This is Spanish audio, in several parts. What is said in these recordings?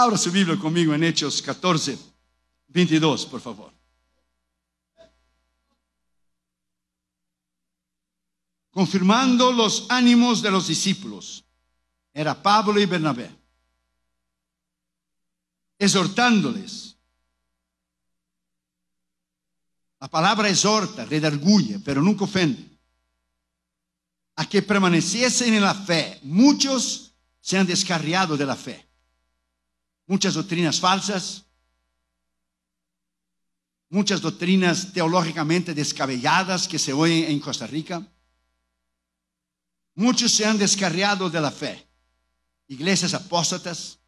Abra su Biblia conmigo en Hechos 14, 22, por favor. Confirmando los ánimos de los discípulos, era Pablo y Bernabé, exhortándoles. La palabra exhorta, redarguye, pero nunca ofende. A que permaneciesen en la fe. Muchos se han descarriado de la fe muchas doctrinas falsas, muchas doctrinas teológicamente descabelladas que se oyen en Costa Rica. Muchos se han descarriado de la fe, iglesias apóstatas.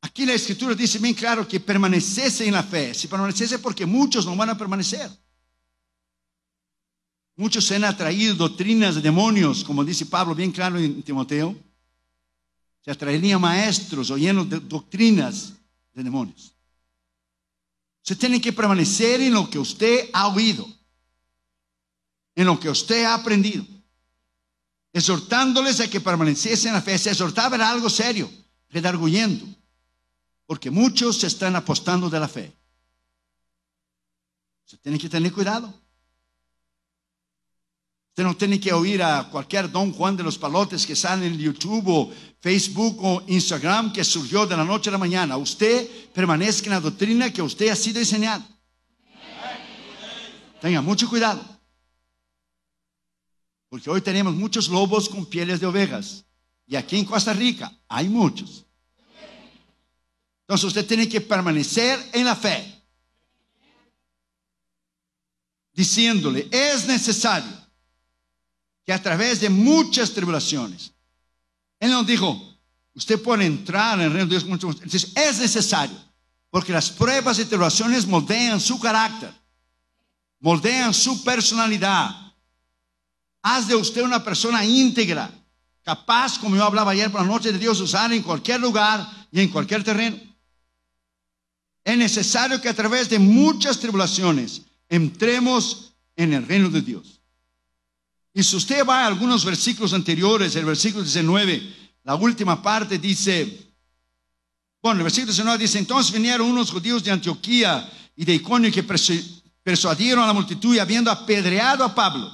Aquí la escritura dice bien claro que permaneciese en la fe. Si permaneciese porque muchos no van a permanecer. Muchos se han atraído doctrinas de demonios, como dice Pablo bien claro en Timoteo se atraerían maestros o llenos de doctrinas de demonios. Usted tiene que permanecer en lo que usted ha oído, en lo que usted ha aprendido, exhortándoles a que permaneciesen en la fe. Se exhortaba era algo serio, redarguyendo, porque muchos se están apostando de la fe. Usted tiene que tener cuidado. Usted no tiene que oír a cualquier don Juan de los Palotes que sale en YouTube o Facebook o Instagram que surgió de la noche a la mañana. Usted permanezca en la doctrina que usted ha sido enseñado. Tenga mucho cuidado. Porque hoy tenemos muchos lobos con pieles de ovejas. Y aquí en Costa Rica hay muchos. Entonces usted tiene que permanecer en la fe. Diciéndole, es necesario que a través de muchas tribulaciones. Él nos dijo, usted puede entrar en el reino de Dios. Entonces, es necesario, porque las pruebas y tribulaciones moldean su carácter, moldean su personalidad. Haz de usted una persona íntegra, capaz, como yo hablaba ayer por la noche, de Dios usar en cualquier lugar y en cualquier terreno. Es necesario que a través de muchas tribulaciones entremos en el reino de Dios. Y si usted va a algunos versículos anteriores, el versículo 19, la última parte dice, bueno, el versículo 19 dice, entonces vinieron unos judíos de Antioquía y de Iconio que persuadieron a la multitud y habiendo apedreado a Pablo,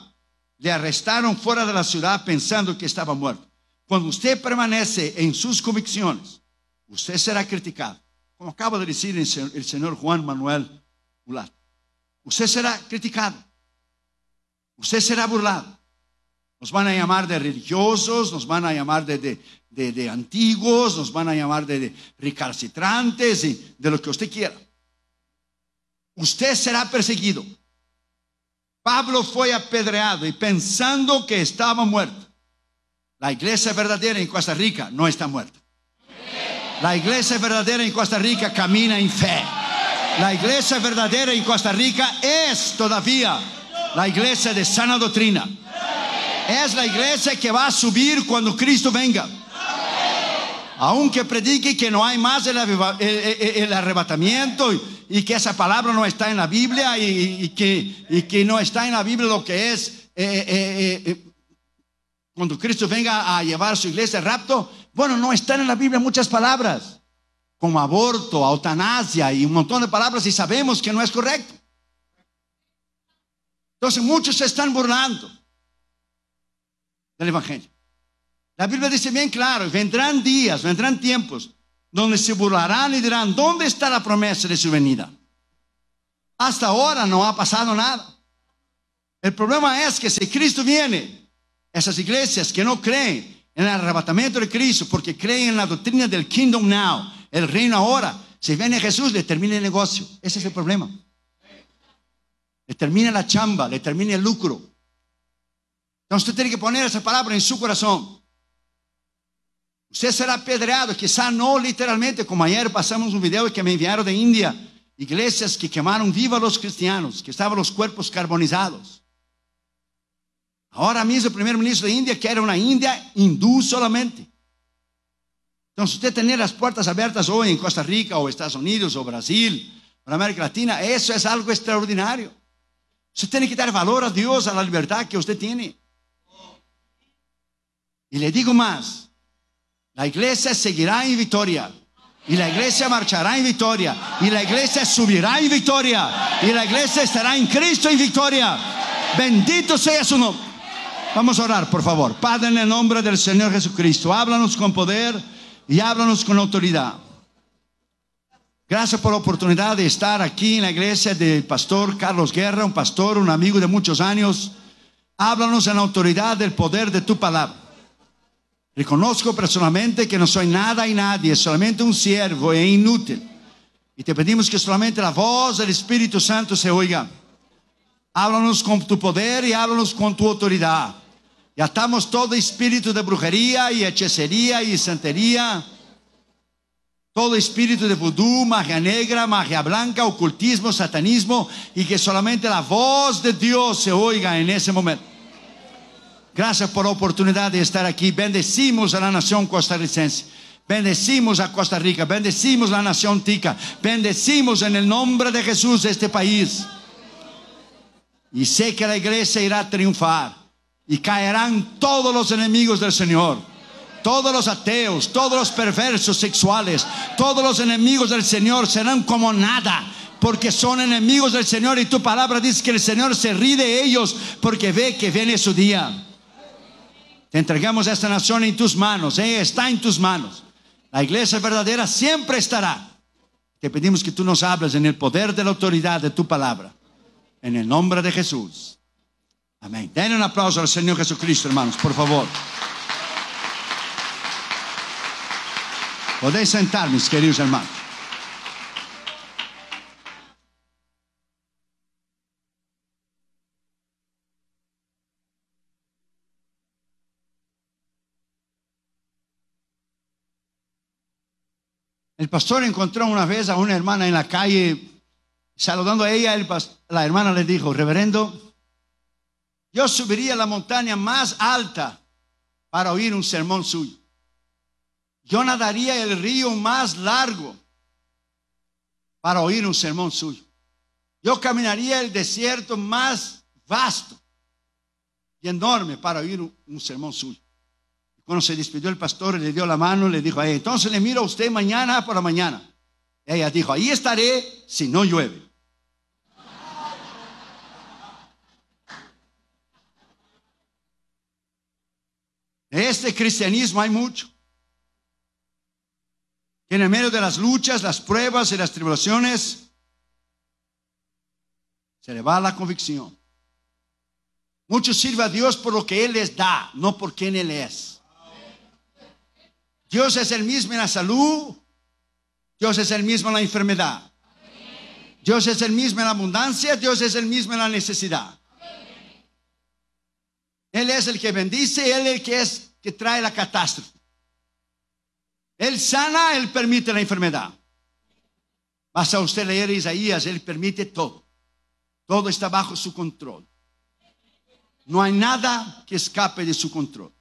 le arrestaron fuera de la ciudad pensando que estaba muerto. Cuando usted permanece en sus convicciones, usted será criticado. Como acaba de decir el señor Juan Manuel Mulat, usted será criticado, usted será burlado. Nos van a llamar de religiosos, nos van a llamar de, de, antiguos, nos van a llamar de, recalcitrantes, y de lo que usted quiera. Usted será perseguido. Pablo fue apedreado y pensando que estaba muerto. La iglesia verdadera en Costa Rica no está muerta. La iglesia verdadera en Costa Rica camina en fe. La iglesia verdadera en Costa Rica es todavía la iglesia de sana doctrina. Es la iglesia que va a subir cuando Cristo venga. Aunque predique que no hay más el, arrebatamiento y que esa palabra no está en la Biblia y, que, no está en la Biblia lo que es eh, eh, eh, cuando Cristo venga a llevar a su iglesia rapto, bueno, no están en la Biblia muchas palabras, como aborto, eutanasia y un montón de palabras y sabemos que no es correcto. Entonces muchos se están burlando del Evangelio. La Biblia dice bien claro, vendrán días, vendrán tiempos donde se burlarán y dirán, ¿dónde está la promesa de su venida? Hasta ahora no ha pasado nada. El problema es que si Cristo viene, esas iglesias que no creen en el arrebatamiento de Cristo, porque creen en la doctrina del kingdom now, el reino ahora, si viene Jesús, le termina el negocio. Ese es el problema. Le termina la chamba, le termina el lucro. Entonces usted tiene que poner esa palabra en su corazón. Usted será apedreado, quizá no literalmente, como ayer pasamos un video que me enviaron de India, iglesias que quemaron viva a los cristianos, que estaban los cuerpos carbonizados. Ahora mismo el primer ministro de India quiere una India hindú solamente. Entonces usted tiene las puertas abiertas hoy en Costa Rica o Estados Unidos o Brasil o América Latina, eso es algo extraordinario. Usted tiene que dar valor a Dios, a la libertad que usted tiene. Y le digo más, la iglesia seguirá en victoria. Y la iglesia marchará en victoria. Y la iglesia subirá en victoria. Y la iglesia estará en Cristo en victoria. Bendito sea su nombre. Vamos a orar, por favor. Padre, en el nombre del Señor Jesucristo, háblanos con poder y háblanos con autoridad. Gracias por la oportunidad de estar aquí en la iglesia del pastor Carlos Guerra, un pastor, un amigo de muchos años. Háblanos en la autoridad del poder de tu palabra. Reconozco personalmente que no soy nada y nadie, solamente un siervo e inútil. Y te pedimos que solamente la voz del Espíritu Santo se oiga. Háblanos con tu poder y háblanos con tu autoridad. Y atamos todo espíritu de brujería y hechicería y santería. Todo espíritu de vudú, magia negra, magia blanca, ocultismo, satanismo. Y que solamente la voz de Dios se oiga en ese momento. Gracias por la oportunidad de estar aquí. Bendecimos a la nación costarricense. Bendecimos a Costa Rica, bendecimos a la nación tica, bendecimos en el nombre de Jesús este país. Y sé que la iglesia irá a triunfar y caerán todos los enemigos del Señor, todos los ateos, todos los perversos sexuales, todos los enemigos del Señor serán como nada. Porque son enemigos del Señor y tu palabra dice que el Señor se ríe de ellos porque ve que viene su día. Te entregamos esta nación en tus manos. Eh, está en tus manos. La iglesia verdadera siempre estará. Te pedimos que tú nos hables en el poder de la autoridad de tu palabra. En el nombre de Jesús. Amén. Den un aplauso al Señor Jesucristo, hermanos, por favor. Podéis sentar, mis queridos hermanos. El pastor encontró una vez a una hermana en la calle, saludando a ella, el la hermana le dijo, reverendo, yo subiría la montaña más alta para oír un sermón suyo. Yo nadaría el río más largo para oír un sermón suyo. Yo caminaría el desierto más vasto y enorme para oír un sermón suyo. Cuando se despidió el pastor, le dio la mano, le dijo, entonces le miro a usted mañana por mañana. Ella dijo, ahí estaré si no llueve. este cristianismo hay mucho. Que en el medio de las luchas, las pruebas y las tribulaciones, se le va la convicción. Muchos sirven a Dios por lo que Él les da, no por quien Él es. Dios es el mismo en la salud, Dios es el mismo en la enfermedad. Dios es el mismo en la abundancia, Dios es el mismo en la necesidad. Él es el que bendice, Él es el que, es, que trae la catástrofe. Él sana, Él permite la enfermedad. Basta usted leer Isaías, Él permite todo. Todo está bajo su control. No hay nada que escape de su control.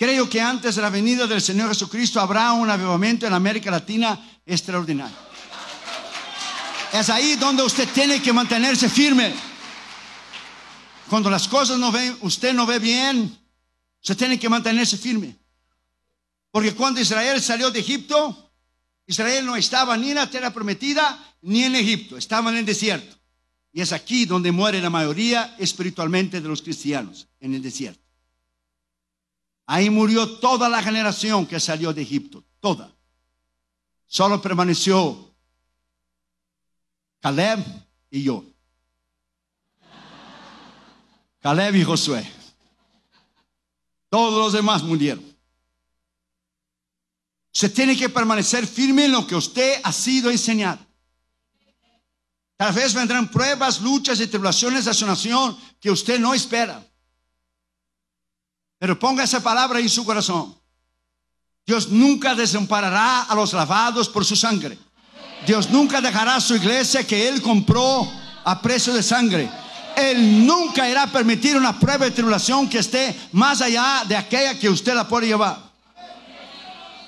Creo que antes de la venida del Señor Jesucristo habrá un avivamiento en América Latina extraordinario. Es ahí donde usted tiene que mantenerse firme. Cuando las cosas no ven, usted no ve bien, usted tiene que mantenerse firme. Porque cuando Israel salió de Egipto, Israel no estaba ni en la tierra prometida ni en Egipto, estaba en el desierto. Y es aquí donde muere la mayoría espiritualmente de los cristianos, en el desierto. Ahí murió toda la generación que salió de Egipto, toda. Solo permaneció Caleb y yo. Caleb y Josué. Todos los demás murieron. Usted tiene que permanecer firme en lo que usted ha sido enseñado. Tal vez vendrán pruebas, luchas y tribulaciones a su nación que usted no espera. Pero ponga esa palabra en su corazón. Dios nunca desamparará a los lavados por su sangre. Dios nunca dejará su iglesia que Él compró a precio de sangre. Él nunca irá a permitir una prueba de tribulación que esté más allá de aquella que usted la puede llevar.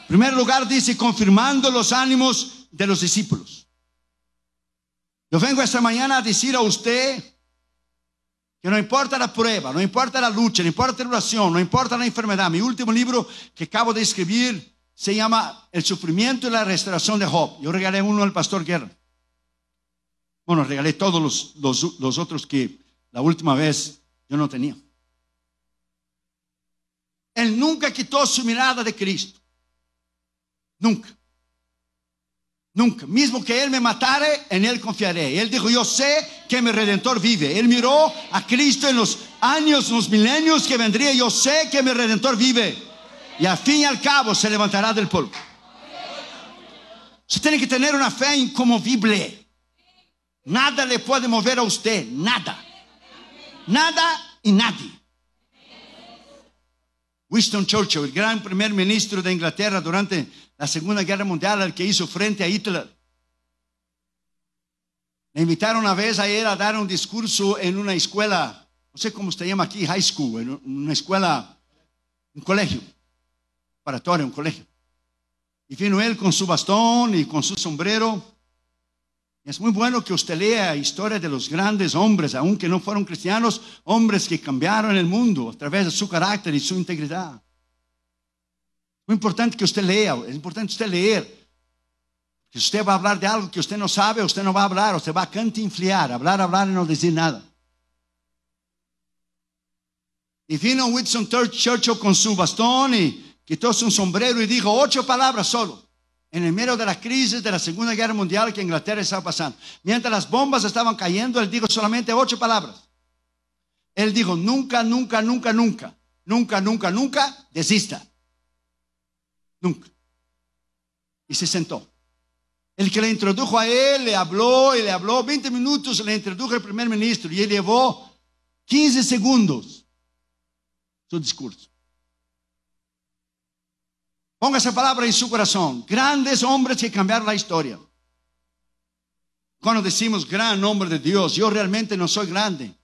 En primer lugar dice, confirmando los ánimos de los discípulos. Yo vengo esta mañana a decir a usted que no importa la prueba, no importa la lucha, no importa la tribulación, no importa la enfermedad. Mi último libro que acabo de escribir se llama El sufrimiento y la restauración de Job. Yo regalé uno al pastor Guerra. Bueno, regalé todos los, los otros que la última vez yo no tenía. Él nunca quitó su mirada de Cristo. Nunca. Nunca. Mismo que Él me matare, en Él confiaré. Él dijo, yo sé que mi redentor vive. Él miró a Cristo en los años, En los milenios que vendría. Yo sé que mi redentor vive. Y al fin y al cabo se levantará del polvo. Usted tiene que tener una fe incomovible. Nada le puede mover a usted. Nada. Nada y nadie. Winston Churchill, el gran primer ministro de Inglaterra durante la Segunda Guerra Mundial, el que hizo frente a Hitler. Me invitaron una vez a ir a dar un discurso en una escuela, no sé cómo se llama aquí, high school, en una escuela, un colegio, preparatorio, un colegio. Y vino él con su bastón y con su sombrero. es muy bueno que usted lea historia de los grandes hombres, aunque no fueron cristianos, hombres que cambiaron el mundo a través de su carácter y su integridad importante que usted lea, es importante usted leer. Si usted va a hablar de algo que usted no sabe, usted no va a hablar, usted va a cantinfliar, hablar, hablar y no decir nada. Y vino Winston Churchill con su bastón y quitó su sombrero y dijo ocho palabras solo. En el medio de la crisis de la Segunda Guerra Mundial que Inglaterra estaba pasando. Mientras las bombas estaban cayendo, él dijo solamente ocho palabras. Él dijo, nunca, nunca, nunca, nunca, nunca, nunca, nunca, desista. Nunca. Y se sentó. El que le introdujo a él le habló y le habló. 20 minutos le introdujo el primer ministro y él llevó 15 segundos su discurso. Ponga esa palabra en su corazón. Grandes hombres que cambiaron la historia. Cuando decimos gran hombre de Dios, yo realmente no soy grande.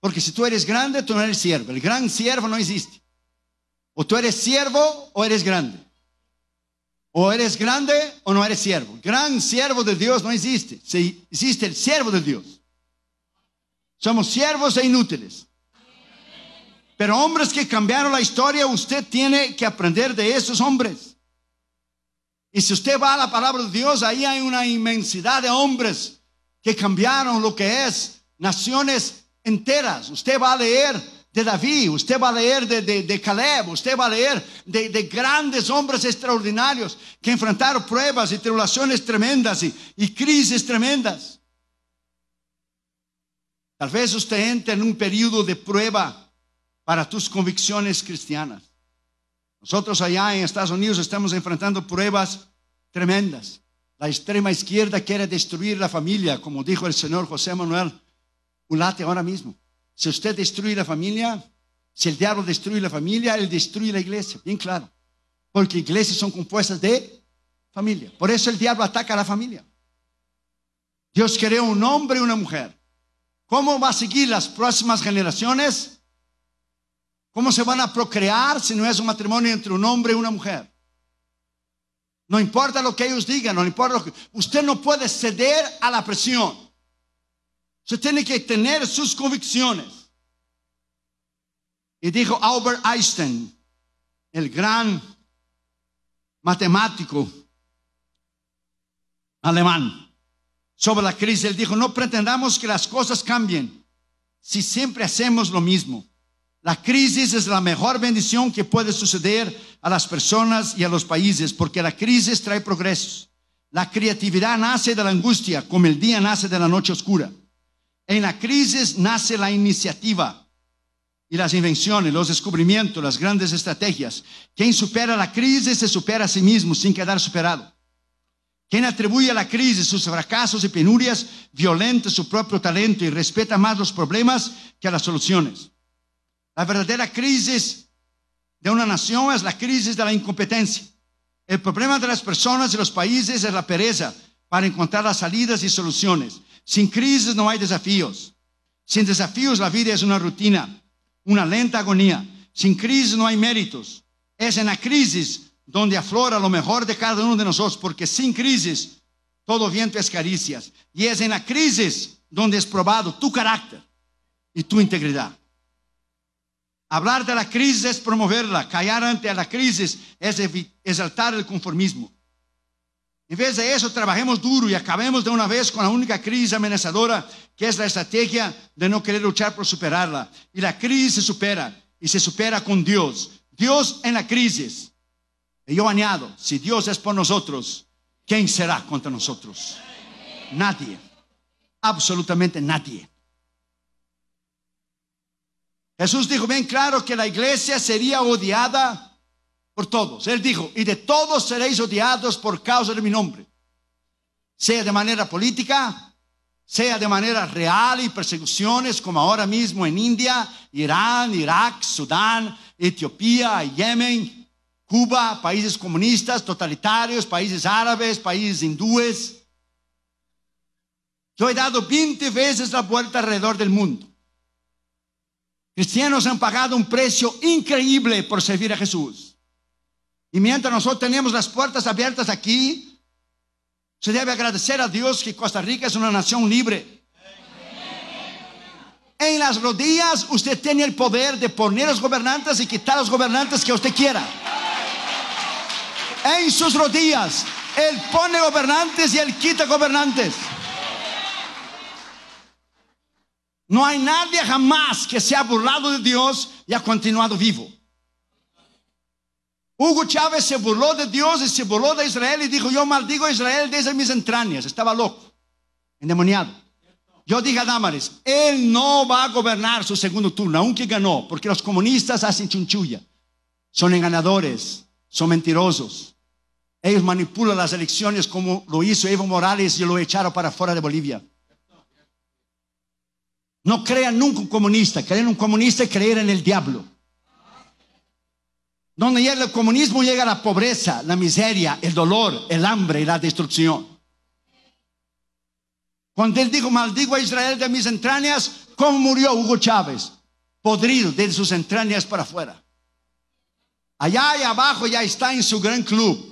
Porque si tú eres grande, tú no eres siervo. El gran siervo no existe. O tú eres siervo o eres grande. O eres grande o no eres siervo. Gran siervo de Dios no existe. Si existe el siervo de Dios. Somos siervos e inútiles. Pero hombres que cambiaron la historia, usted tiene que aprender de esos hombres. Y si usted va a la palabra de Dios, ahí hay una inmensidad de hombres que cambiaron lo que es naciones enteras. Usted va a leer de David, usted va a leer de, Caleb, usted va a leer de, grandes hombres extraordinarios que enfrentaron pruebas y tribulaciones tremendas y, crisis tremendas. Tal vez usted entre en un periodo de prueba para tus convicciones cristianas. Nosotros allá en Estados Unidos estamos enfrentando pruebas tremendas. La extrema izquierda quiere destruir la familia, como dijo el señor José Manuel Ulate ahora mismo. Si usted destruye la familia, si el diablo destruye la familia, él destruye la iglesia, bien claro. Porque iglesias son compuestas de familia. Por eso el diablo ataca a la familia. Dios creó un hombre y una mujer. ¿Cómo va a seguir las próximas generaciones? ¿Cómo se van a procrear si no es un matrimonio entre un hombre y una mujer? No importa lo que ellos digan, no importa lo que... Usted no puede ceder a la presión. Se tiene que tener sus convicciones. Y dijo Albert Einstein, el gran matemático alemán, sobre la crisis, él dijo, no pretendamos que las cosas cambien si siempre hacemos lo mismo. La crisis es la mejor bendición que puede suceder a las personas y a los países, porque la crisis trae progresos. La creatividad nace de la angustia, como el día nace de la noche oscura. En la crisis nace la iniciativa y las invenciones, los descubrimientos, las grandes estrategias. Quien supera la crisis se supera a sí mismo sin quedar superado. Quien atribuye a la crisis sus fracasos y penurias violenta su propio talento y respeta más los problemas que las soluciones. La verdadera crisis de una nación es la crisis de la incompetencia. El problema de las personas y los países es la pereza para encontrar las salidas y soluciones. Sin crisis no hay desafíos. Sin desafíos la vida es una rutina, una lenta agonía. Sin crisis no hay méritos. Es en la crisis donde aflora lo mejor de cada uno de nosotros, porque sin crisis todo viento es caricias. Y es en la crisis donde es probado tu carácter y tu integridad. Hablar de la crisis es promoverla, callar ante la crisis es exaltar el conformismo, en vez de eso, trabajemos duro y acabemos de una vez con la única crisis amenazadora, que es la estrategia de no querer luchar por superarla. Y la crisis se supera, y se supera con Dios. Dios en la crisis. Y yo añado, si Dios es por nosotros, ¿quién será contra nosotros? Nadie, absolutamente nadie. Jesús dijo bien claro que la iglesia sería odiada por todos. Él dijo, y de todos seréis odiados por causa de mi nombre, sea de manera política, sea de manera real y persecuciones como ahora mismo en India, Irán, Irak, Sudán, Etiopía, Yemen, Cuba, países comunistas, totalitarios, países árabes, países hindúes. Yo he dado 20 veces la vuelta alrededor del mundo. Cristianos han pagado un precio increíble por servir a Jesús. Y mientras nosotros tenemos las puertas abiertas aquí, se debe agradecer a Dios que Costa Rica es una nación libre. En las rodillas usted tiene el poder de poner a los gobernantes y quitar a los gobernantes que usted quiera. En sus rodillas, Él pone gobernantes y Él quita gobernantes. No hay nadie jamás que se ha burlado de Dios y ha continuado vivo. Hugo Chávez se burló de Dios y se burló de Israel y dijo, yo maldigo a Israel desde mis entrañas. Estaba loco, endemoniado. Yo dije a Damaris, él no va a gobernar su segundo turno, aunque ganó, porque los comunistas hacen chunchulla. Son enganadores, son mentirosos. Ellos manipulan las elecciones como lo hizo Evo Morales y lo echaron para fuera de Bolivia. No crean nunca un comunista. Creer en un comunista es creer en el diablo. Donde llega el comunismo llega la pobreza, la miseria, el dolor, el hambre y la destrucción. Cuando él dijo, maldigo a Israel de mis entrañas, ¿cómo murió Hugo Chávez? Podrido de sus entrañas para afuera. Allá y abajo ya está en su gran club.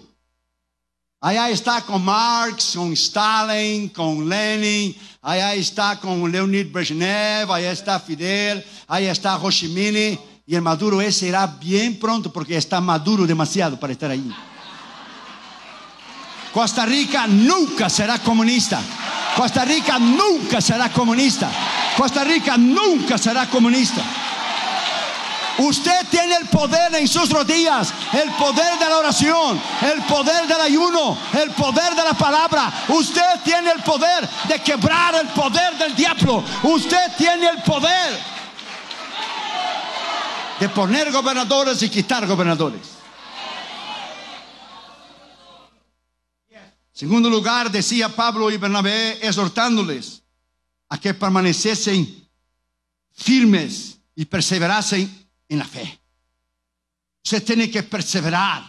Allá está con Marx, con Stalin, con Lenin, allá está con Leonid Brezhnev, allá está Fidel, allá está Hoshimini. Y el maduro ese irá bien pronto porque está maduro demasiado para estar ahí. Costa Rica nunca será comunista. Costa Rica nunca será comunista. Costa Rica nunca será comunista. Usted tiene el poder en sus rodillas, el poder de la oración, el poder del ayuno, el poder de la palabra. Usted tiene el poder de quebrar el poder del diablo. Usted tiene el poder de poner gobernadores y quitar gobernadores. Segundo lugar, decía Pablo y Bernabé exhortándoles a que permaneciesen firmes y perseverasen en la fe. Usted tiene que perseverar.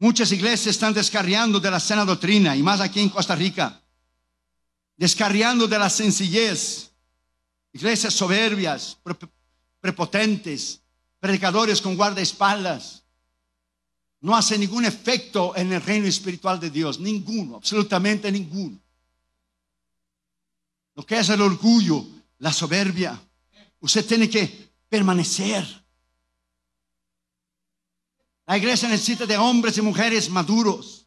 Muchas iglesias están descarriando de la sana doctrina, y más aquí en Costa Rica, descarriando de la sencillez. Iglesias soberbias, prepotentes, predicadores con guardaespaldas. No hace ningún efecto en el reino espiritual de Dios, ninguno, absolutamente ninguno. Lo que es el orgullo, la soberbia, usted tiene que permanecer. La iglesia necesita de hombres y mujeres maduros.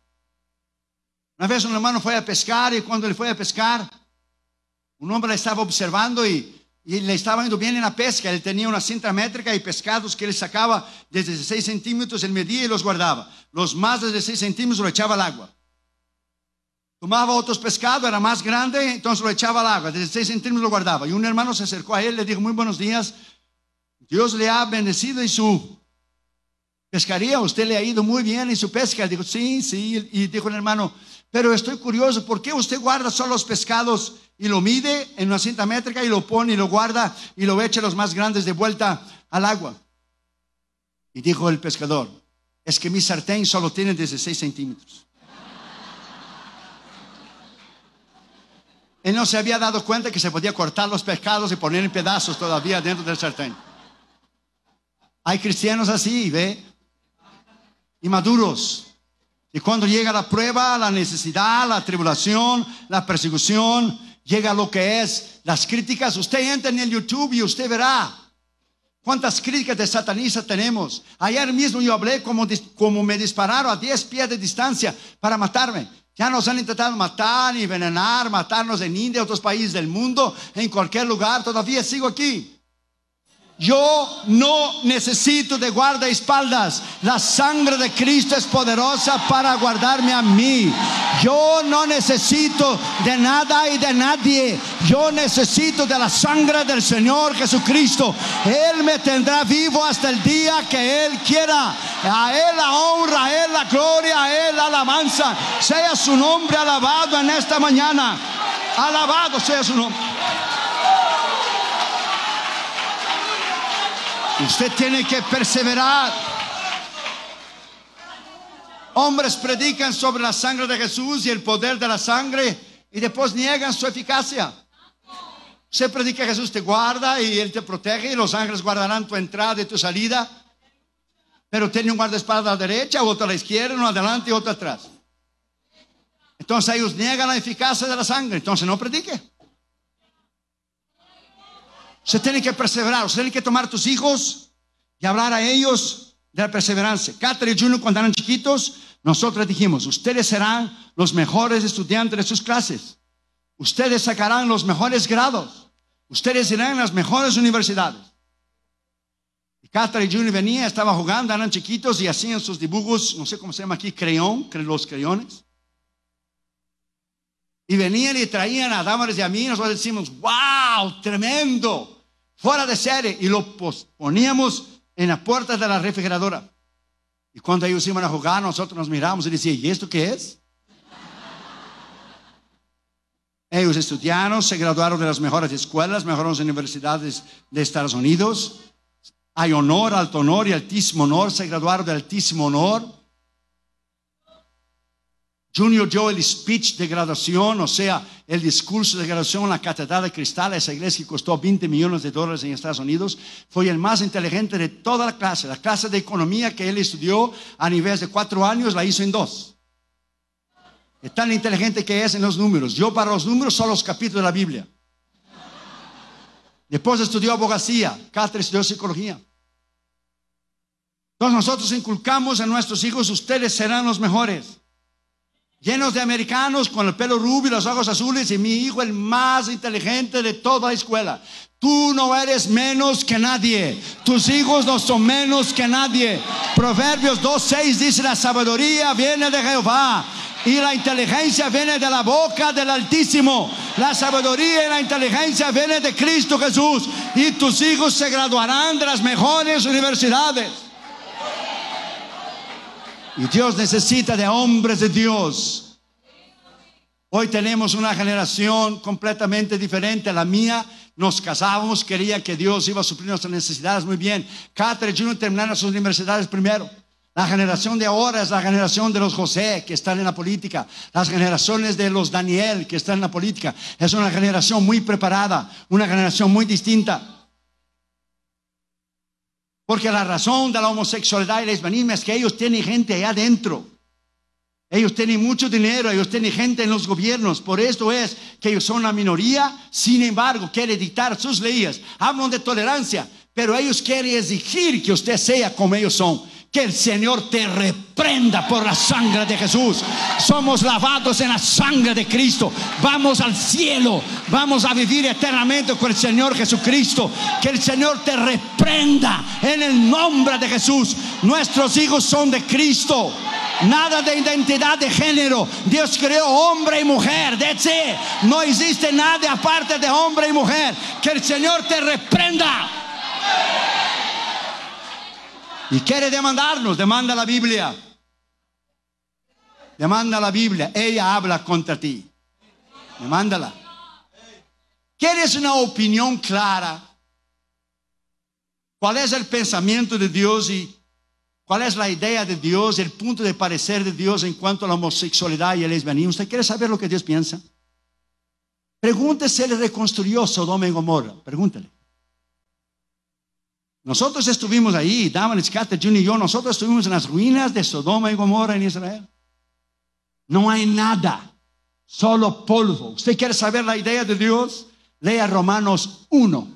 Una vez un hermano fue a pescar y cuando le fue a pescar, un hombre le estaba observando y y le estaba yendo bien en la pesca. Él tenía una cinta métrica y pescados que él sacaba desde 16 centímetros, él medía y los guardaba. Los más de 16 centímetros lo echaba al agua. Tomaba otros pescados, era más grande, entonces lo echaba al agua, de 16 centímetros lo guardaba. Y un hermano se acercó a él, le dijo, muy buenos días, Dios le ha bendecido en su pescaría, usted le ha ido muy bien en su pesca. Dijo, sí, sí, y dijo el hermano, pero estoy curioso, ¿por qué usted guarda solo los pescados y lo mide en una cinta métrica y lo pone y lo guarda y lo echa los más grandes de vuelta al agua? Y dijo el pescador, es que mi sartén solo tiene 16 centímetros. Él no se había dado cuenta que se podía cortar los pescados y poner en pedazos todavía dentro del sartén. Hay cristianos así, ¿ve? Inmaduros. Y cuando llega la prueba, la necesidad, la tribulación, la persecución, llega lo que es las críticas. Usted entra en el YouTube y usted verá cuántas críticas de satanistas tenemos. Ayer mismo yo hablé como, como me dispararon a 10 pies de distancia para matarme. Ya nos han intentado matar, y envenenar, matarnos en India, otros países del mundo, en cualquier lugar. Todavía sigo aquí. Yo no necesito de guardaespaldas. La sangre de Cristo es poderosa para guardarme a mí. Yo no necesito de nada y de nadie. Yo necesito de la sangre del Señor Jesucristo. Él me tendrá vivo hasta el día que Él quiera. A Él la honra, a Él la gloria, a Él la alabanza. Sea su nombre alabado en esta mañana. Alabado sea su nombre. Usted tiene que perseverar. Hombres predican sobre la sangre de Jesús y el poder de la sangre y después niegan su eficacia. Se predica que Jesús te guarda y Él te protege y los ángeles guardarán tu entrada y tu salida. Pero tiene un guardaespaldas a la derecha, otro a la izquierda, uno adelante y otro atrás. Entonces ellos niegan la eficacia de la sangre, entonces no predique se tiene que perseverar, usted tiene que tomar a tus hijos y hablar a ellos de la perseverancia. Catherine y Junior cuando eran chiquitos, nosotros dijimos, ustedes serán los mejores estudiantes de sus clases, ustedes sacarán los mejores grados, ustedes irán a las mejores universidades. Y Catherine y Junior venía, estaba jugando, eran chiquitos y hacían sus dibujos, no sé cómo se llama aquí, creón, los creones. Y venían y traían a damas y a mí, y nosotros decimos, wow, tremendo fuera de serie, y lo poníamos en la puertas de la refrigeradora. Y cuando ellos iban a jugar, nosotros nos miramos y decíamos, ¿y esto qué es? ellos estudiaron, se graduaron de las mejores escuelas, mejores universidades de Estados Unidos. Hay honor, alto honor y altísimo honor, se graduaron de altísimo honor. Junior dio el speech de graduación, o sea, el discurso de graduación en la Catedral de Cristal, esa iglesia que costó 20 millones de dólares en Estados Unidos. Fue el más inteligente de toda la clase. La clase de economía que él estudió a nivel de cuatro años la hizo en dos. Es tan inteligente que es en los números. Yo para los números solo los capítulos de la Biblia. Después estudió abogacía, Cáceres estudió psicología. Entonces nosotros inculcamos a nuestros hijos, ustedes serán los mejores llenos de americanos con el pelo rubio y los ojos azules y mi hijo el más inteligente de toda la escuela. Tú no eres menos que nadie. Tus hijos no son menos que nadie. Proverbios 2.6 dice, la sabiduría viene de Jehová y la inteligencia viene de la boca del Altísimo. La sabiduría y la inteligencia viene de Cristo Jesús. Y tus hijos se graduarán de las mejores universidades. Y Dios necesita de hombres de Dios. Hoy tenemos una generación completamente diferente a la mía. Nos casábamos, quería que Dios iba a suplir nuestras necesidades muy bien. Cada tres terminaron sus universidades primero. La generación de ahora es la generación de los José que están en la política, las generaciones de los Daniel que están en la política. Es una generación muy preparada, una generación muy distinta. Porque la razón de la homosexualidad y el lesbianismo es que ellos tienen gente allá adentro. Ellos tienen mucho dinero, ellos tienen gente en los gobiernos. Por esto es que ellos son la minoría, sin embargo, quieren dictar sus leyes. Hablan de tolerancia, pero ellos quieren exigir que usted sea como ellos son. Que el Señor te reprenda por la sangre de Jesús. Somos lavados en la sangre de Cristo. Vamos al cielo. Vamos a vivir eternamente con el Señor Jesucristo. Que el Señor te reprenda en el nombre de Jesús. Nuestros hijos son de Cristo. Nada de identidad de género. Dios creó hombre y mujer. No existe nada aparte de hombre y mujer. Que el Señor te reprenda. Y quiere demandarnos, demanda la Biblia. Demanda la Biblia, ella habla contra ti. Demándala. ¿Quieres una opinión clara? ¿Cuál es el pensamiento de Dios y cuál es la idea de Dios, el punto de parecer de Dios en cuanto a la homosexualidad y el lesbianismo? ¿Usted quiere saber lo que Dios piensa? Pregúntese, le reconstruyó Sodoma y Gomorra. Pregúntale. Nosotros estuvimos ahí, David Scatter, Junior y yo, nosotros estuvimos en las ruinas de Sodoma y Gomorra en Israel. No hay nada, solo polvo. ¿Usted quiere saber la idea de Dios? Lea Romanos 1,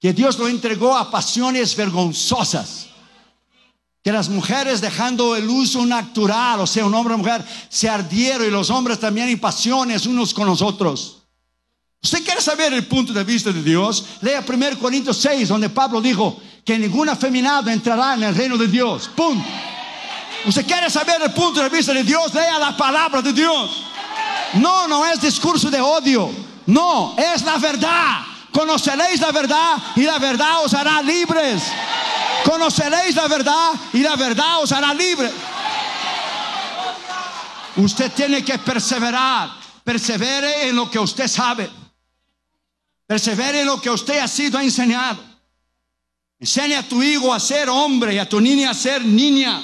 que Dios lo entregó a pasiones vergonzosas. Que las mujeres dejando el uso natural, o sea, un hombre o mujer, se ardieron y los hombres también en pasiones unos con los otros. Usted quiere saber el punto de vista de Dios, lea 1 Corintios 6, donde Pablo dijo que ningún afeminado entrará en el reino de Dios. Punto. Usted quiere saber el punto de vista de Dios, lea la palabra de Dios. No, no es discurso de odio. No, es la verdad. Conoceréis la verdad y la verdad os hará libres. Conoceréis la verdad y la verdad os hará libres. Usted tiene que perseverar. Persevere en lo que usted sabe. Persevere en lo que usted ha sido enseñado. Enseña a tu hijo a ser hombre y a tu niña a ser niña.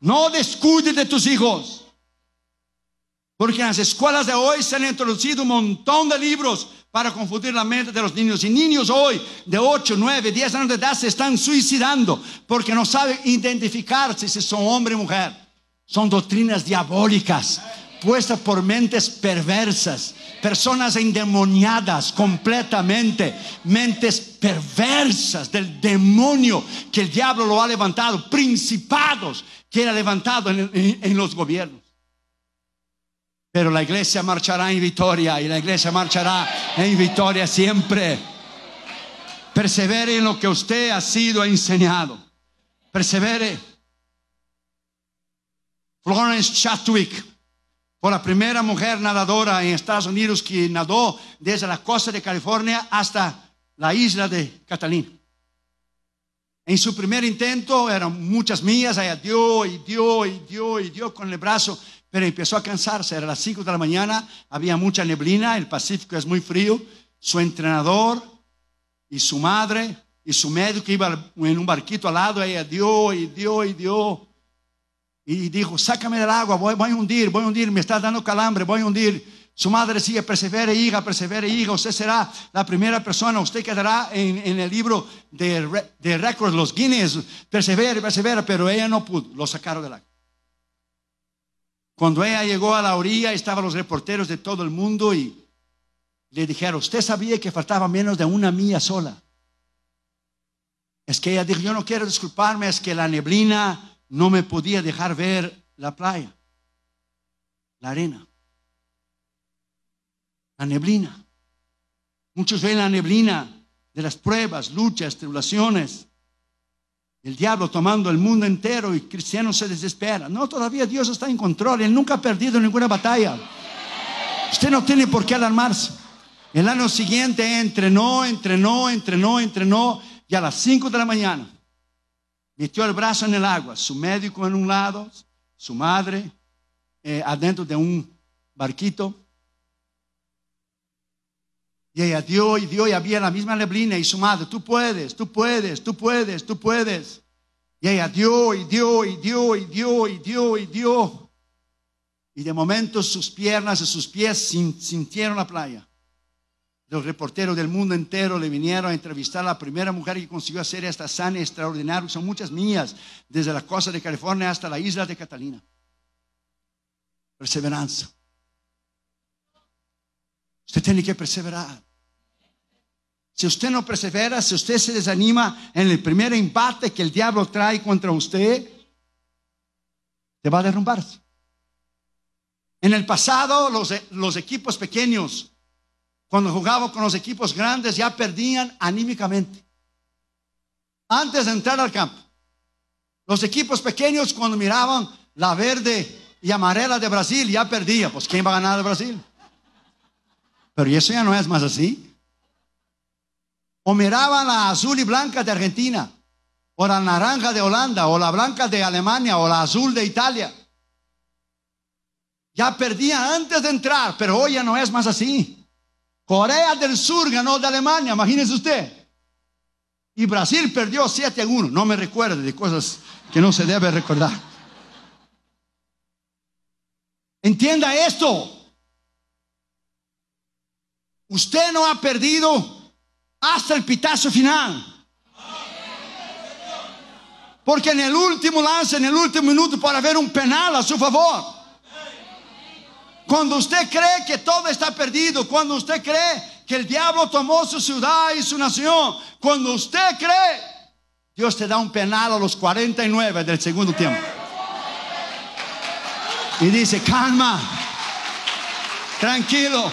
No descuide de tus hijos. Porque en las escuelas de hoy se han introducido un montón de libros para confundir la mente de los niños. Y niños hoy de 8, 9, 10 años de edad se están suicidando porque no saben identificarse si son hombre o mujer. Son doctrinas diabólicas puestas por mentes perversas personas endemoniadas completamente, mentes perversas del demonio que el diablo lo ha levantado, principados que ha levantado en, en los gobiernos. Pero la iglesia marchará en victoria y la iglesia marchará en victoria siempre. Persevere en lo que usted ha sido enseñado. Persevere. Florence Chatwick fue la primera mujer nadadora en Estados Unidos que nadó desde la costa de California hasta la isla de Catalina. En su primer intento eran muchas millas, ella dio y dio y dio y dio con el brazo, pero empezó a cansarse. Era las 5 de la mañana, había mucha neblina, el Pacífico es muy frío. Su entrenador y su madre y su médico iban en un barquito al lado, ella dio y dio y dio y dijo, sácame del agua, voy, a hundir, voy a hundir, me está dando calambre, voy a hundir. Su madre decía, persevere hija, persevere hija, usted será la primera persona, usted quedará en, el libro de, de récords, los Guinness, persevere, persevere, pero ella no pudo, lo sacaron del agua. Cuando ella llegó a la orilla, estaban los reporteros de todo el mundo y le dijeron, usted sabía que faltaba menos de una mía sola. Es que ella dijo, yo no quiero disculparme, es que la neblina no me podía dejar ver la playa, la arena, la neblina. Muchos ven la neblina de las pruebas, luchas, tribulaciones, el diablo tomando el mundo entero y cristianos se desespera. No, todavía Dios está en control. Él nunca ha perdido ninguna batalla. Usted no tiene por qué alarmarse. El año siguiente entrenó, entrenó, entrenó, entrenó. Y a las 5 de la mañana Metió el brazo en el agua, su médico en un lado, su madre eh, adentro de un barquito. Y ella dio y dio y había la misma neblina y su madre, tú puedes, tú puedes, tú puedes, tú puedes. Y ella dio y dio y dio y dio y dio y dio. Y de momento sus piernas y sus pies sintieron la playa. Los reporteros del mundo entero le vinieron a entrevistar a la primera mujer que consiguió hacer esta y extraordinaria. Son muchas mías desde la costa de California hasta la isla de Catalina. Perseveranza. Usted tiene que perseverar. Si usted no persevera, si usted se desanima en el primer embate que el diablo trae contra usted, te va a derrumbar. En el pasado, los equipos pequeños cuando jugaba con los equipos grandes ya perdían anímicamente. Antes de entrar al campo, los equipos pequeños cuando miraban la verde y amarela de Brasil ya perdían Pues ¿quién va a ganar de Brasil? Pero eso ya no es más así. O miraban la azul y blanca de Argentina, o la naranja de Holanda, o la blanca de Alemania, o la azul de Italia. Ya perdían antes de entrar, pero hoy ya no es más así. Corea del Sur ganó de Alemania, imagínese usted. Y Brasil perdió 7 a 1. No me recuerde de cosas que no se debe recordar. Entienda esto. Usted no ha perdido hasta el pitazo final. Porque en el último lance, en el último minuto, para ver un penal a su favor. Cuando usted cree que todo está perdido, cuando usted cree que el diablo tomó su ciudad y su nación, cuando usted cree, Dios te da un penal a los 49 del segundo tiempo. Y dice, calma, tranquilo.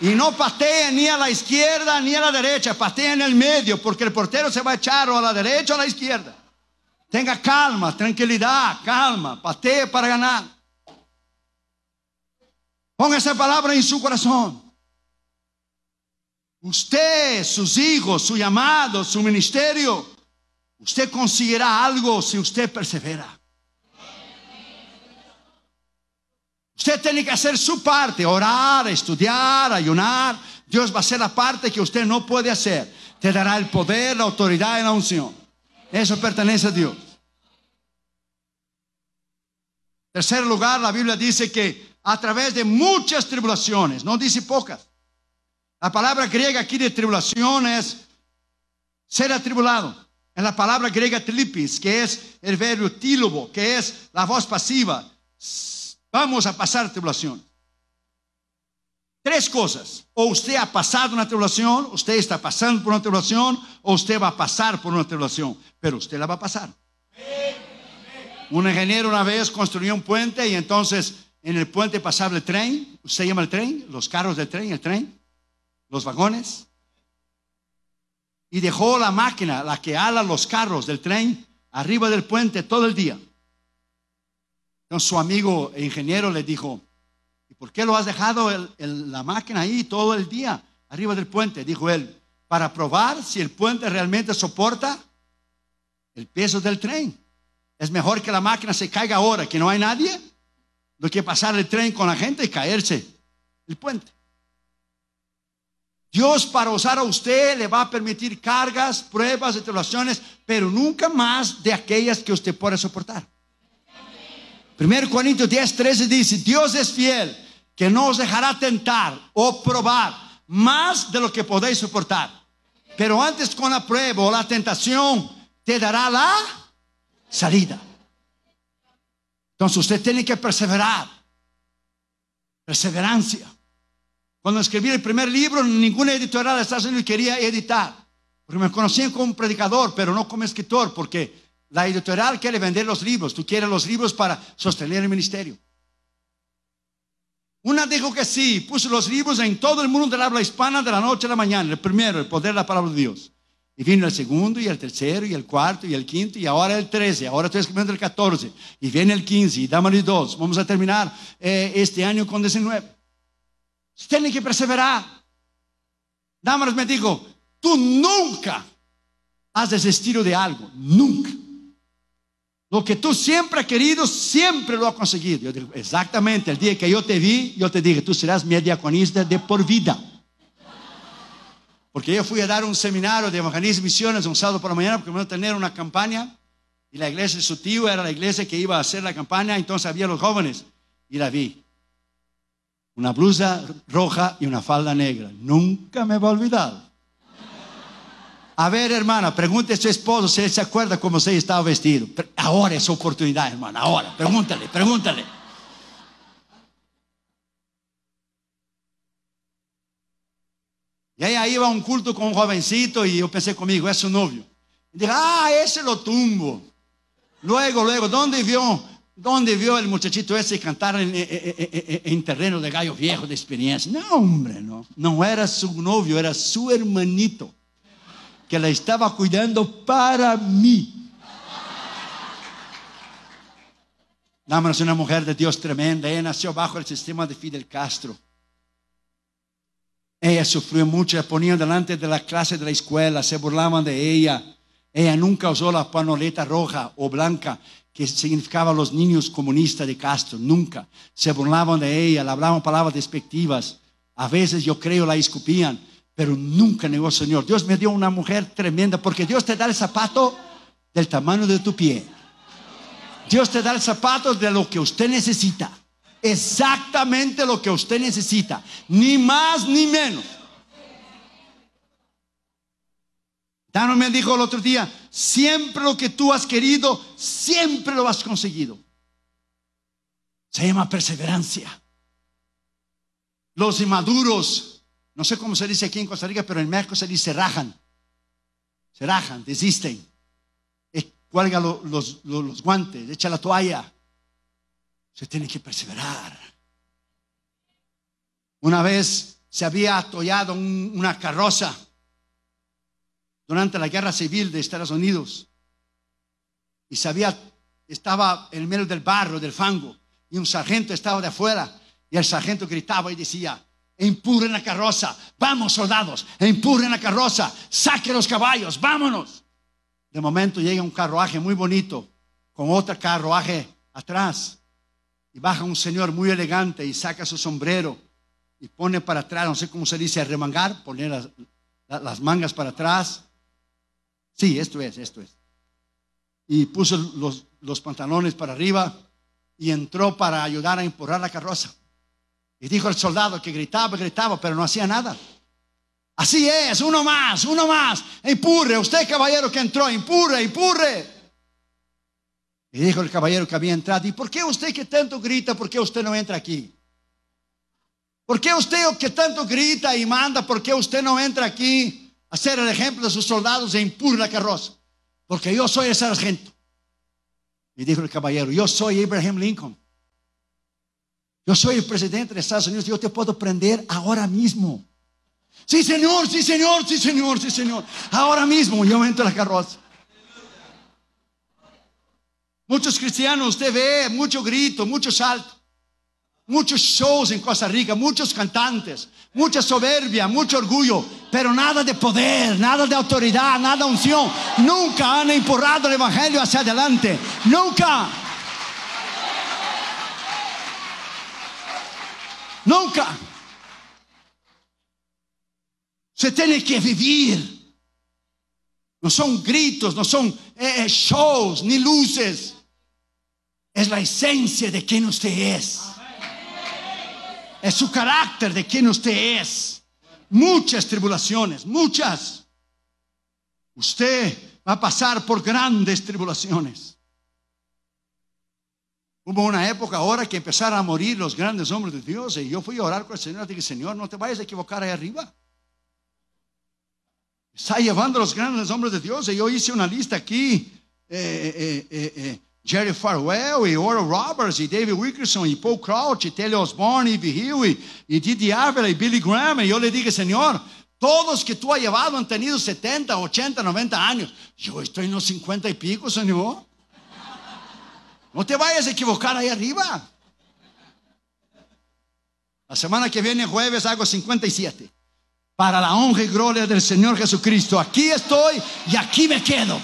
Y no patee ni a la izquierda ni a la derecha, Patee en el medio, porque el portero se va a echar o a la derecha o a la izquierda. Tenga calma, tranquilidad, calma, Patee para ganar. Ponga esa palabra en su corazón. Usted, sus hijos, su llamado, su ministerio, usted conseguirá algo si usted persevera. Usted tiene que hacer su parte, orar, estudiar, ayunar. Dios va a hacer la parte que usted no puede hacer. Te dará el poder, la autoridad y la unción. Eso pertenece a Dios. Tercer lugar, la Biblia dice que a través de muchas tribulaciones, no dice pocas. La palabra griega aquí de tribulación es ser atribulado. En la palabra griega que es el verbo tílobo, que es la voz pasiva, vamos a pasar tribulación. Tres cosas. O usted ha pasado una tribulación, usted está pasando por una tribulación, o usted va a pasar por una tribulación, pero usted la va a pasar. Un ingeniero una vez construyó un puente y entonces en el puente pasaba el tren, se llama el tren, los carros del tren, el tren, los vagones, y dejó la máquina, la que ala los carros del tren, arriba del puente todo el día. Entonces su amigo e ingeniero le dijo, ¿y por qué lo has dejado la máquina ahí todo el día, arriba del puente? Dijo él, para probar si el puente realmente soporta el peso del tren. Es mejor que la máquina se caiga ahora, que no hay nadie, lo que pasar el tren con la gente y caerse el puente. Dios para usar a usted le va a permitir cargas, pruebas, tribulaciones, pero nunca más de aquellas que usted pueda soportar. 1 Corintios 10, 13 dice, Dios es fiel, que no os dejará tentar o probar más de lo que podéis soportar. Pero antes con la prueba o la tentación, te dará la salida. Entonces usted tiene que perseverar. Perseverancia. Cuando escribí el primer libro, ninguna editorial de Estados Unidos quería editar. Porque me conocían como predicador, pero no como escritor, porque la editorial quiere vender los libros. Tú quieres los libros para sostener el ministerio. Una dijo que sí, puso los libros en todo el mundo del habla hispana de la noche a la mañana. El primero, el poder de la palabra de Dios. Y vino el segundo y el tercero y el cuarto y el quinto y ahora el trece, ahora estoy escribiendo el catorce y viene el quince y dámosle dos. Vamos a terminar eh, este año con 19. Tienen que perseverar. Dámaros me digo, tú nunca has desistido de algo, nunca. Lo que tú siempre has querido, siempre lo has conseguido. Yo digo, exactamente, el día que yo te vi, yo te dije, tú serás mi diaconista de por vida. Porque yo fui a dar un seminario de evangelismo y misiones un sábado por la mañana porque me iba a tener una campaña. Y la iglesia de su tío era la iglesia que iba a hacer la campaña. Entonces había los jóvenes. Y la vi. Una blusa roja y una falda negra. Nunca me va a olvidar. A ver, hermana, pregunte a su esposo si él se acuerda cómo se estaba vestido. Ahora es oportunidad, hermana. Ahora, pregúntale, pregúntale. Y ahí iba un culto con un jovencito y yo pensé conmigo, es su novio. Y dije, ah, ese lo tumbo. Luego, luego, ¿dónde vio, dónde vio el muchachito ese cantar en, terreno de gallo viejo de experiencia? No, hombre, no. No era su novio, era su hermanito que la estaba cuidando para mí. Dámonos una mujer de Dios tremenda. Ella nació bajo el sistema de Fidel Castro. Ella sufrió mucho, la ponían delante de la clase de la escuela, se burlaban de ella. Ella nunca usó la panoleta roja o blanca que significaba los niños comunistas de Castro, nunca. Se burlaban de ella, le hablaban palabras despectivas. A veces yo creo la escupían, pero nunca negó Señor. Dios me dio una mujer tremenda porque Dios te da el zapato del tamaño de tu pie. Dios te da el zapato de lo que usted necesita exactamente lo que usted necesita, ni más ni menos. Dano me dijo el otro día, siempre lo que tú has querido, siempre lo has conseguido. Se llama perseverancia. Los inmaduros, no sé cómo se dice aquí en Costa Rica, pero en México se dice rajan. Se rajan, desisten. Eh, Cuelga los guantes, echa la toalla se tiene que perseverar. Una vez se había atollado una carroza durante la guerra civil de Estados Unidos y se estaba en medio del barro, del fango, y un sargento estaba de afuera y el sargento gritaba y decía, empuren la carroza, vamos soldados, empuren la carroza, saque los caballos, vámonos. De momento llega un carruaje muy bonito con otro carruaje atrás y baja un señor muy elegante y saca su sombrero y pone para atrás, no sé cómo se dice, arremangar, poner las, mangas para atrás. Sí, esto es, esto es. Y puso los, pantalones para arriba y entró para ayudar a empurrar la carroza. Y dijo el soldado que gritaba, gritaba, pero no hacía nada. Así es, uno más, uno más. Empurre, usted caballero que entró, empurre, empurre. Y dijo el caballero que había entrado, ¿y por qué usted que tanto grita, por qué usted no entra aquí? ¿Por qué usted que tanto grita y manda, por qué usted no entra aquí a ser el ejemplo de sus soldados e impura la carroza? Porque yo soy el sargento. Y dijo el caballero, yo soy Abraham Lincoln. Yo soy el presidente de Estados Unidos, yo te puedo prender ahora mismo. Sí, señor, sí, señor, sí, señor, sí, señor. Ahora mismo yo entro en la carroza. Muchos cristianos, usted ve mucho grito, mucho salto, muchos shows en Costa Rica, muchos cantantes, mucha soberbia, mucho orgullo, pero nada de poder, nada de autoridad, nada de unción. Nunca han empurrado el Evangelio hacia adelante, nunca. Nunca. Se tiene que vivir. No son gritos, no son eh, eh, shows, ni luces es la esencia de quien usted es. Es su carácter de quien usted es. Muchas tribulaciones, muchas. Usted va a pasar por grandes tribulaciones. Hubo una época ahora que empezaron a morir los grandes hombres de Dios y yo fui a orar con el Señor y dije, Señor, no te vayas a equivocar ahí arriba. Está llevando a los grandes hombres de Dios y yo hice una lista aquí. eh, eh, eh, eh Jerry Farwell e Oral Roberts e David Wilkerson e Paul Crouch e Telly Osborne e Ivy Hill e Didi Ávila e Billy Graham. E eu lhe dije, senhor, todos que tu has levado, han tenido 70, 80, 90 anos. Eu estou nos 50 e pico, Senhor. Não te vayas a equivocar aí arriba. A semana que vem, jueves, hago 57. Para a honra e glória do Senhor Jesucristo. aqui estou e aqui me quedo.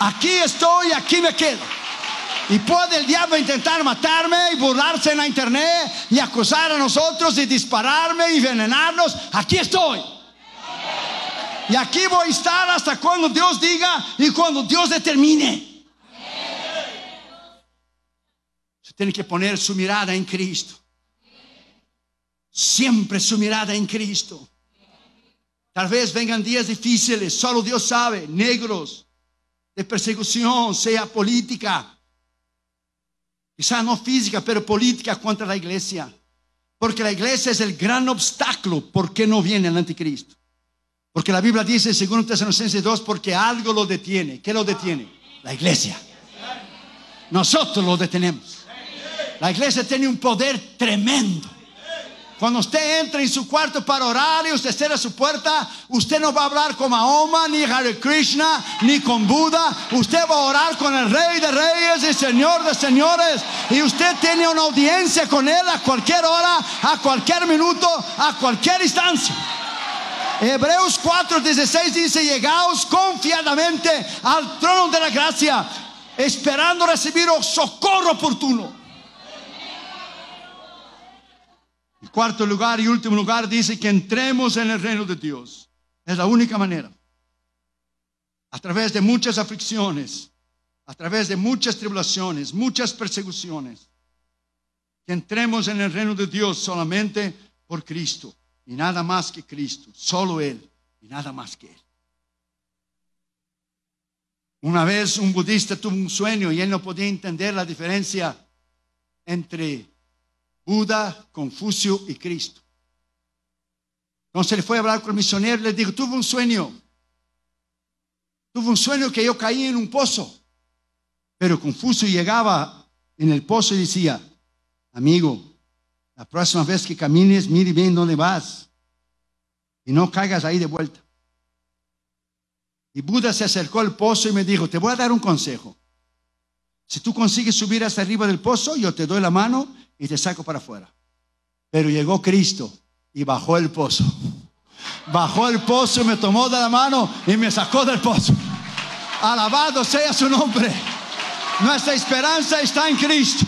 Aquí estoy, aquí me quedo. Y puede el diablo intentar matarme y burlarse en la internet y acusar a nosotros y dispararme y envenenarnos. Aquí estoy. Y aquí voy a estar hasta cuando Dios diga y cuando Dios determine. Se tiene que poner su mirada en Cristo. Siempre su mirada en Cristo. Tal vez vengan días difíciles, solo Dios sabe, negros, de persecución, sea política, quizás no física, pero política contra la iglesia. Porque la iglesia es el gran obstáculo por qué no viene el anticristo. Porque la Biblia dice en 2 Tesalonicenses 2, porque algo lo detiene. ¿Qué lo detiene? La iglesia. Nosotros lo detenemos. La iglesia tiene un poder tremendo. Cuando usted entra en su cuarto para orar y usted cierra su puerta, usted no va a hablar con Mahoma, ni Hare Krishna, ni con Buda. Usted va a orar con el Rey de Reyes y Señor de Señores. Y usted tiene una audiencia con Él a cualquier hora, a cualquier minuto, a cualquier instancia. Hebreos 4:16 dice, llegaos confiadamente al trono de la gracia, esperando recibir socorro oportuno. cuarto lugar y último lugar dice que entremos en el reino de Dios. Es la única manera. A través de muchas aflicciones, a través de muchas tribulaciones, muchas persecuciones, que entremos en el reino de Dios solamente por Cristo y nada más que Cristo, solo Él y nada más que Él. Una vez un budista tuvo un sueño y él no podía entender la diferencia entre Buda, Confucio y Cristo. Entonces le fue a hablar con el misionero le dijo, tuve un sueño. Tuve un sueño que yo caí en un pozo. Pero Confucio llegaba en el pozo y decía, amigo, la próxima vez que camines, mire bien dónde vas. Y no caigas ahí de vuelta. Y Buda se acercó al pozo y me dijo, te voy a dar un consejo. Si tú consigues subir hasta arriba del pozo, yo te doy la mano y te saco para afuera. Pero llegó Cristo y bajó el pozo. Bajó el pozo y me tomó de la mano y me sacó del pozo. Alabado sea su nombre. Nuestra esperanza está en Cristo.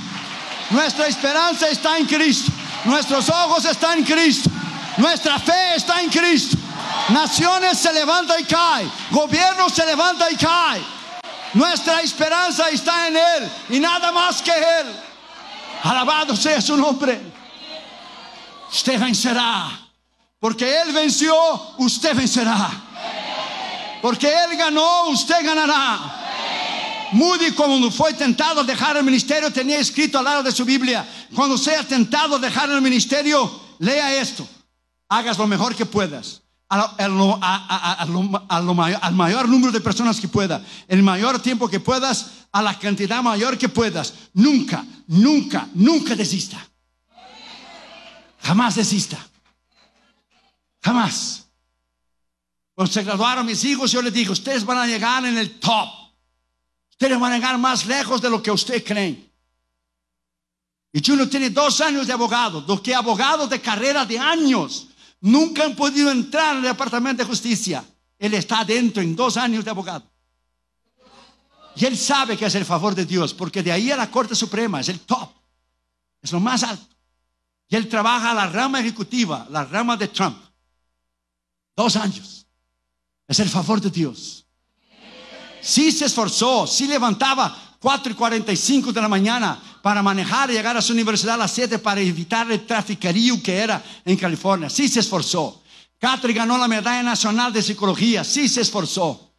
Nuestra esperanza está en Cristo. Nuestros ojos están en Cristo. Nuestra fe está en Cristo. Naciones se levanta y cae. Gobierno se levanta y cae. Nuestra esperanza está en Él y nada más que Él. Alabado sea su nombre. Usted vencerá. Porque Él venció, usted vencerá. Porque Él ganó, usted ganará. Moody cuando fue tentado a dejar el ministerio tenía escrito al lado de su Biblia, cuando sea tentado a dejar el ministerio, lea esto, hagas lo mejor que puedas, a, al mayor número de personas que pueda, el mayor tiempo que puedas, a la cantidad mayor que puedas. Nunca, nunca, nunca desista. Jamás desista. Jamás. Cuando se graduaron mis hijos, yo les dije, ustedes van a llegar en el top. Ustedes van a llegar más lejos de lo que ustedes creen. Y no tiene dos años de abogado, dos que abogado de carrera de años. Nunca han podido entrar el Departamento de Justicia. Él está dentro en dos años de abogado. Y él sabe que es el favor de Dios, porque de ahí a la Corte Suprema es el top, es lo más alto. Y él trabaja a la rama ejecutiva, la rama de Trump. Dos años. Es el favor de Dios. Sí se esforzó, sí levantaba, 4 y 45 de la mañana para manejar y llegar a su universidad a las 7 para evitar el traficarío que era en California. Sí se esforzó. Catherine ganó la medalla nacional de psicología. Sí se esforzó.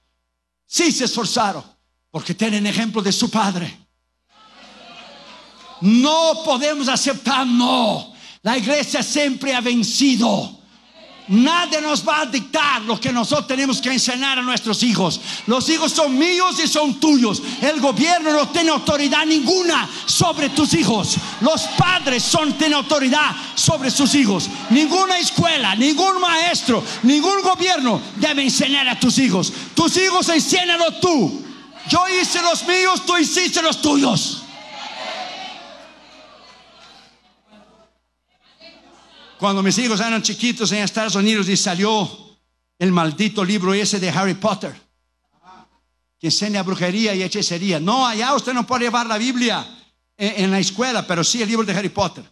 Sí se esforzaron porque tienen ejemplo de su padre. No podemos aceptar no. La iglesia siempre ha vencido. Nadie nos va a dictar lo que nosotros tenemos que enseñar a nuestros hijos. Los hijos son míos y son tuyos. El gobierno no tiene autoridad ninguna sobre tus hijos. Los padres son, tienen autoridad sobre sus hijos. Ninguna escuela, ningún maestro, ningún gobierno debe enseñar a tus hijos. Tus hijos enséñalo tú. Yo hice los míos, tú hiciste los tuyos. Cuando mis hijos eran chiquitos en Estados Unidos y salió el maldito libro ese de Harry Potter, que enseña brujería y hechicería. No, allá usted no puede llevar la Biblia en, la escuela, pero sí el libro de Harry Potter.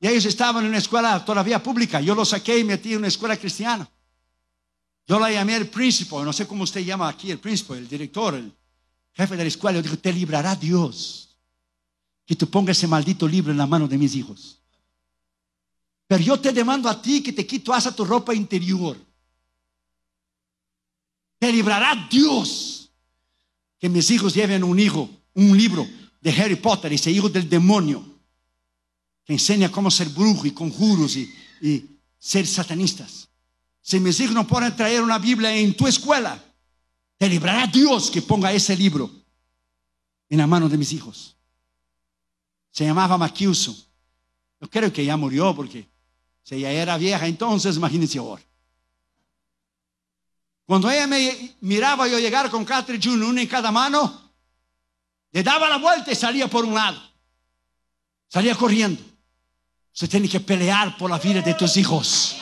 Y ellos estaban en una escuela todavía pública. Yo lo saqué y metí en una escuela cristiana. Yo la llamé el príncipe, no sé cómo usted llama aquí el príncipe, el director, el jefe de la escuela. Yo digo, te librará Dios que tú pongas ese maldito libro en la mano de mis hijos. Pero yo te demando a ti que te quito hasta tu ropa interior. Te librará Dios que mis hijos lleven un hijo, un libro de Harry Potter, ese hijo del demonio, que enseña cómo ser brujo y conjuros y, ser satanistas. Si mis hijos no pueden traer una Biblia en tu escuela, te librará Dios que ponga ese libro en la mano de mis hijos. Se llamaba Maquiuso. Yo creo que ya murió porque si ella era vieja entonces, imagínense ahora. Cuando ella me miraba yo llegar con Catherine June, una en cada mano, le daba la vuelta y salía por un lado. Salía corriendo. Se tiene que pelear por la vida de tus hijos.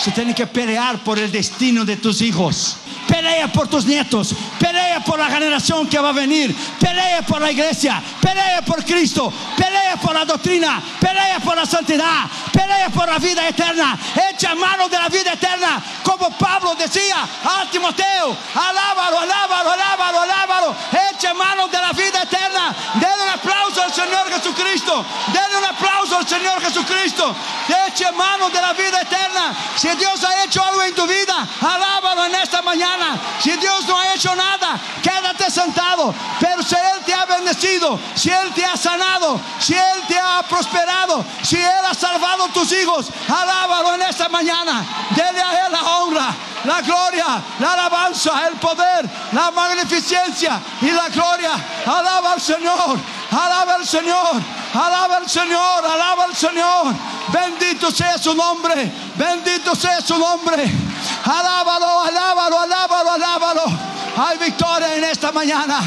Se tiene que pelear por el destino de tus hijos. Pelea por tus nietos. Pelea por la generación que va a venir. Pelea por la iglesia. Pelea por Cristo. Pelea por la doctrina. Pelea por la santidad. Pelea por la vida eterna. Echa mano de la vida eterna. Como Pablo decía a Timoteo: alábalo, alábalo, alábalo, alábalo. Echa mano de la vida eterna. Señor Jesucristo. Eche mano de la vida eterna. Si Dios ha hecho algo en tu vida, alábalo en esta mañana. Si Dios no ha hecho nada, quédate sentado. Pero si Él te ha bendecido, si Él te ha sanado, si Él te ha prosperado, si Él ha salvado tus hijos, alábalo en esta mañana. Dele a Él la honra, la gloria, la alabanza, el poder, la magnificencia y la gloria. Alaba al Señor, alaba al Señor, alaba al Señor, alaba al Señor. Bendito sea su nombre. Bendito sea su nombre. Alábalo, alábalo, alábalo, alábalo. Hay victoria en esta mañana.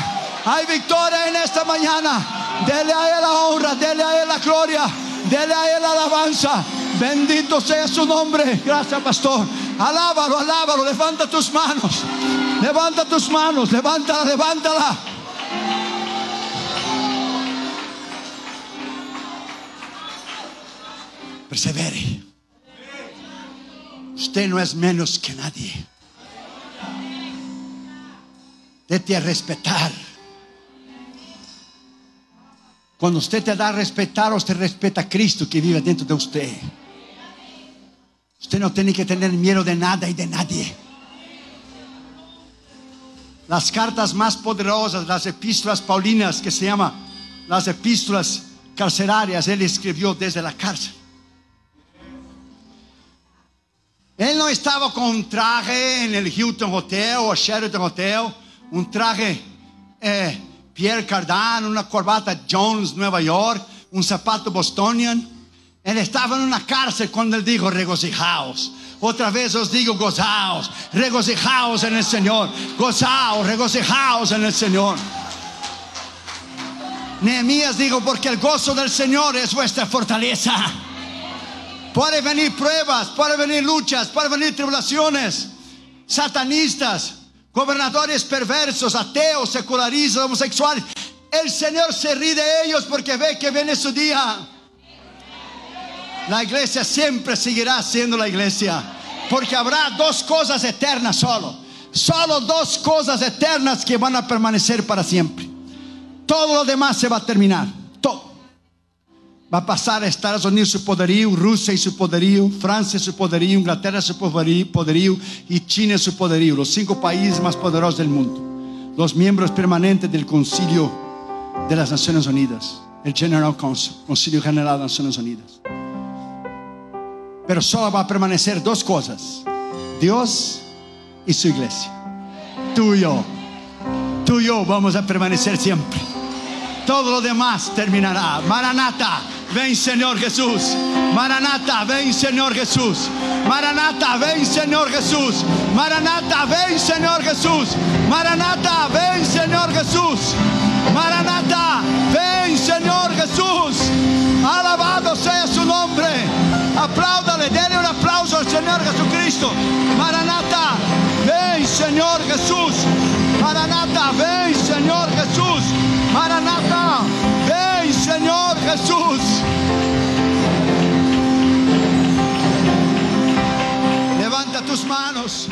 Hay victoria en esta mañana. Dele a él la honra, dele a él la gloria, dele a él la alabanza. Bendito sea su nombre. Gracias, pastor. Alábalo, alábalo. Levanta tus manos. Levanta tus manos. Levántala, levántala. persevere. Usted no es menos que nadie. Dete a respetar. Cuando usted te da a respetar, usted respeta a Cristo que vive dentro de usted. Usted no tiene que tener miedo de nada y de nadie. Las cartas más poderosas, las epístolas paulinas que se llama las epístolas carcerarias. él escribió desde la cárcel. Él no estaba con un traje en el Hilton Hotel o Sheraton Hotel, un traje eh, Pierre Cardin, una corbata Jones Nueva York, un zapato Bostonian. Él estaba en una cárcel cuando él dijo, regocijaos. Otra vez os digo, gozaos, regocijaos en el Señor, gozaos, regocijaos en el Señor. Nehemías dijo, porque el gozo del Señor es vuestra fortaleza. Pueden venir pruebas, pueden venir luchas, Pueden venir tribulaciones. Satanistas, gobernadores perversos, ateos, secularistas, homosexuales. El Señor se ríe de ellos porque ve que viene su día. La iglesia siempre seguirá siendo la iglesia. Porque habrá dos cosas eternas solo. Solo dos cosas eternas que van a permanecer para siempre. Todo lo demás se va a terminar. Todo. Va a pasar a Estados Unidos su poderío, Rusia y su poderío, Francia su poderío, Inglaterra su poderío y China su poderío, los cinco países más poderosos del mundo. Los miembros permanentes del Concilio de las Naciones Unidas, el General Council, Concilio General de las Naciones Unidas. Pero solo va a permanecer dos cosas, Dios y su iglesia. tuyo tuyo vamos a permanecer siempre todo lo demás terminará. Maranata, ven Señor Jesús. Maranata, ven Señor Jesús. Maranata, ven Señor Jesús. Maranata, ven Señor Jesús. Maranata, ven Señor Jesús. Maranata, ven Señor Jesús. Alabado sea su nombre. Apláudale, denle un aplauso al Señor Jesucristo. Maranata, ven Señor Jesús. Maranata, ven Señor Jesús. Maranata, ven Señor Jesús. Levanta tus manos.